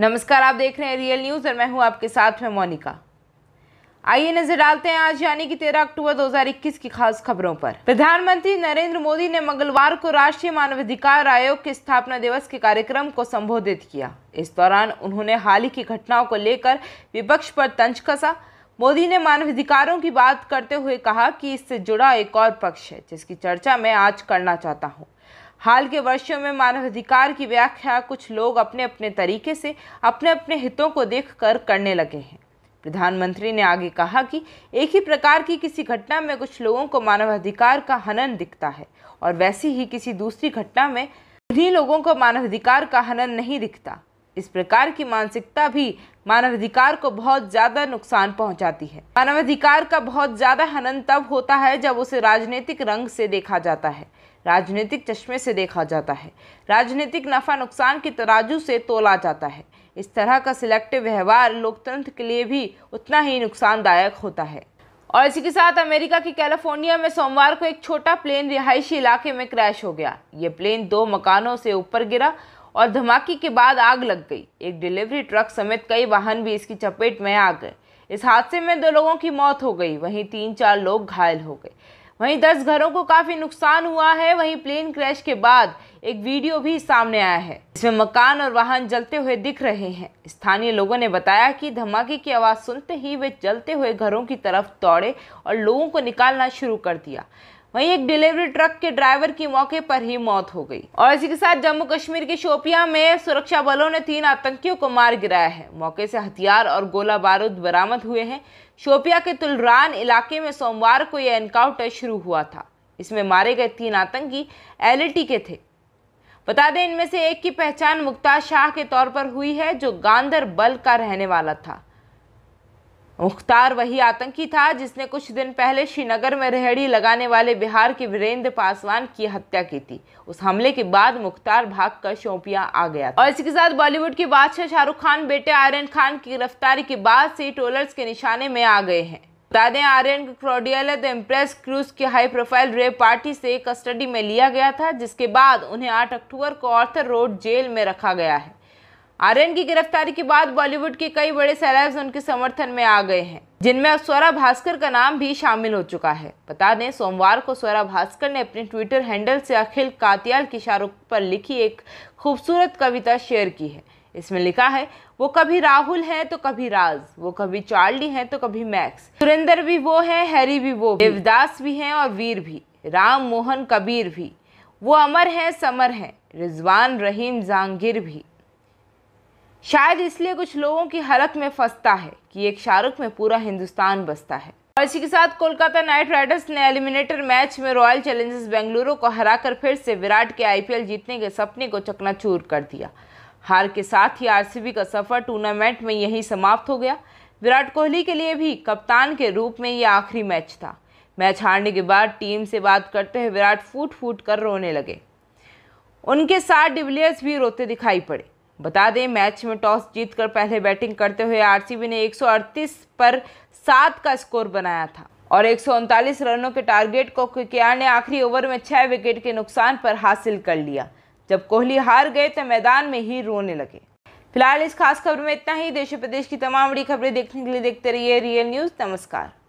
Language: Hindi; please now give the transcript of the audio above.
नमस्कार आप देख रहे हैं रियल न्यूज़ और मैं हूं आपके साथ में मोनिका आइए नजर डालते हैं आज यानी कि 13 अक्टूबर 2021 की खास खबरों पर प्रधानमंत्री नरेंद्र मोदी ने मंगलवार को राष्ट्रीय मानवाधिकार आयोग के स्थापना दिवस के कार्यक्रम को संबोधित किया इस दौरान उन्होंने हाल ही की घटनाओं को लेकर विपक्ष पर तंज कसा मोदी ने मानवाधिकारों की बात करते हुए कहा कि इससे जुड़ा एक और पक्ष है जिसकी चर्चा मैं आज करना चाहता हूँ हाल के वर्षों में मानवाधिकार की व्याख्या कुछ लोग अपने अपने तरीके से अपने अपने हितों को देख कर करने लगे हैं प्रधानमंत्री ने आगे कहा कि एक ही प्रकार की किसी घटना में कुछ लोगों को मानवाधिकार का हनन दिखता है और वैसी ही किसी दूसरी घटना में उन्हीं लोगों को मानवाधिकार का हनन नहीं दिखता इस प्रकार की मानसिकता भी मानवाधिकार को बहुत ज़्यादा नुकसान पहुंचाती है मानवाधिकार का बहुत ज़्यादा हनन तब होता है जब उसे राजनीतिक रंग से देखा जाता है राजनीतिक चश्मे से देखा जाता है राजनीतिक नफ़ा नुकसान की तराजू से तोला जाता है इस तरह का सिलेक्टिव व्यवहार लोकतंत्र के लिए भी उतना ही नुकसानदायक होता है और इसी के साथ अमेरिका की कैलिफोर्निया में सोमवार को एक छोटा प्लेन रिहायशी इलाके में क्रैश हो गया ये प्लेन दो मकानों से ऊपर गिरा और धमाके के बाद आग लग गई एक डिलीवरी ट्रक समेत कई वाहन भी इसकी चपेट में आ गए इस हादसे में दो लोगों की मौत हो गई वहीं तीन चार लोग घायल हो गए वहीं दस घरों को काफ़ी नुकसान हुआ है वहीं प्लेन क्रैश के बाद एक वीडियो भी सामने आया है इसमें मकान और वाहन जलते हुए दिख रहे हैं स्थानीय लोगों ने बताया कि धमाके की आवाज़ सुनते ही वे जलते हुए घरों की तरफ दौड़े और लोगों को निकालना शुरू कर दिया वहीं एक डिलीवरी ट्रक के ड्राइवर की मौके पर ही मौत हो गई और इसी के साथ जम्मू कश्मीर के शोपिया में सुरक्षा बलों ने तीन आतंकियों को मार गिराया है मौके से हथियार और गोला बारूद बरामद हुए हैं शोपिया के तुलरान इलाके में सोमवार को यह एनकाउंटर शुरू हुआ था इसमें मारे गए तीन आतंकी एल के थे बता दें इनमें से एक की पहचान मुख्ताज शाह के तौर पर हुई है जो गांधर बल का रहने वाला था मुख्तार वही आतंकी था जिसने कुछ दिन पहले श्रीनगर में रेहड़ी लगाने वाले बिहार के वीरेंद्र पासवान की हत्या की थी उस हमले के बाद मुख्तार भागकर शोपिया आ गया और इसी के साथ बॉलीवुड के बादशाह शाहरुख खान बेटे आर्यन खान की गिरफ्तारी के बाद से ट्रोलर्स के निशाने में आ गए हैं बता दें आर्यन क्रोडियल द इम्प्रेस क्रूज की हाई प्रोफाइल रेप पार्टी से कस्टडी में लिया गया था जिसके बाद उन्हें आठ अक्टूबर को ऑर्थर रोड जेल में रखा गया है आर्यन की गिरफ्तारी के बाद बॉलीवुड के कई बड़े सेलेब्स उनके समर्थन में आ गए हैं जिनमें अब स्वरा भास्कर का नाम भी शामिल हो चुका है बता दें सोमवार को स्वरा भास्कर ने अपने ट्विटर हैंडल से अखिल कातियाल की शाहरुख पर लिखी एक खूबसूरत कविता शेयर की है इसमें लिखा है वो कभी राहुल है तो कभी राज वो कभी चार्ली है तो कभी मैक्स सुरेंद्र भी वो है हैरी भी वो देवदास भी है और वीर भी राम मोहन कबीर भी वो अमर है समर है रिजवान रहीम जहांगीर भी शायद इसलिए कुछ लोगों की हलक में फंसता है कि एक शाहरुख में पूरा हिंदुस्तान बसता है और इसी के साथ कोलकाता नाइट राइडर्स ने एलिमिनेटर मैच में रॉयल चैलेंजर्स बेंगलुरु को हराकर फिर से विराट के आईपीएल जीतने के सपने को चकनाचूर कर दिया हार के साथ ही आरसीबी का सफर टूर्नामेंट में यही समाप्त हो गया विराट कोहली के लिए भी कप्तान के रूप में ये आखिरी मैच था मैच हारने के बाद टीम से बात करते हुए विराट फूट फूट कर रोने लगे उनके साथ डिविलियर्स भी रोते दिखाई पड़े बता दें मैच में टॉस जीतकर पहले बैटिंग करते हुए आरसीबी ने 138 पर सात का स्कोर बनाया था और एक रनों के टारगेट को केकेआर ने आखिरी ओवर में छः विकेट के नुकसान पर हासिल कर लिया जब कोहली हार गए तो मैदान में ही रोने लगे फिलहाल इस खास खबर में इतना ही देश प्रदेश की तमाम बड़ी खबरें देखने के लिए देखते रहिए रियल न्यूज़ नमस्कार